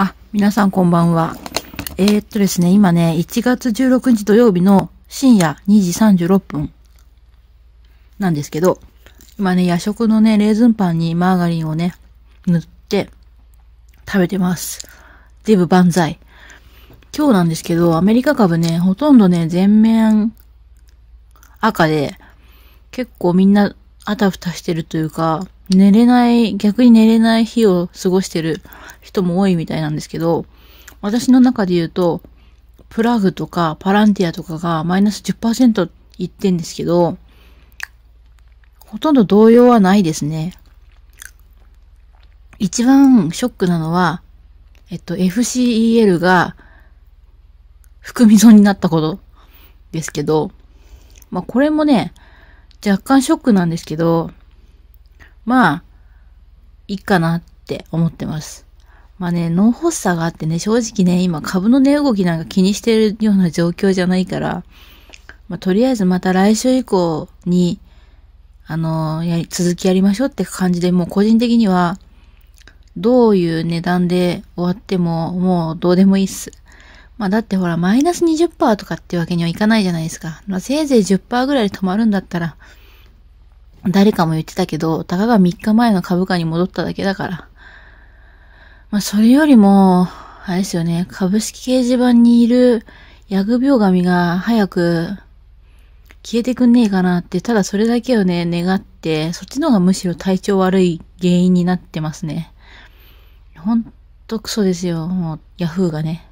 あ、皆さんこんばんは。えー、っとですね、今ね、1月16日土曜日の深夜2時36分なんですけど、今ね、夜食のね、レーズンパンにマーガリンをね、塗って食べてます。デブ万歳。今日なんですけど、アメリカ株ね、ほとんどね、全面赤で、結構みんなあたふたしてるというか、寝れない、逆に寝れない日を過ごしてる人も多いみたいなんですけど、私の中で言うと、プラグとかパランティアとかがマイナス10%言ってんですけど、ほとんど動揺はないですね。一番ショックなのは、えっと、FCEL が含み損になったことですけど、まあこれもね、若干ショックなんですけど、まあ、いいかなって思ってます。まあね、脳発作があってね、正直ね、今株の値動きなんか気にしてるような状況じゃないから、まあ、とりあえずまた来週以降に、あのやり、続きやりましょうって感じで、もう個人的には、どういう値段で終わっても、もうどうでもいいっす。まあだってほら、マイナス20%とかってわけにはいかないじゃないですか。まあ、せいぜい10%ぐらいで止まるんだったら、誰かも言ってたけど、たかが3日前の株価に戻っただけだから。まあ、それよりも、あれですよね、株式掲示板にいるヤグ病神が早く消えてくんねえかなって、ただそれだけをね、願って、そっちの方がむしろ体調悪い原因になってますね。ほんとクソですよ、もう、ヤフーがね。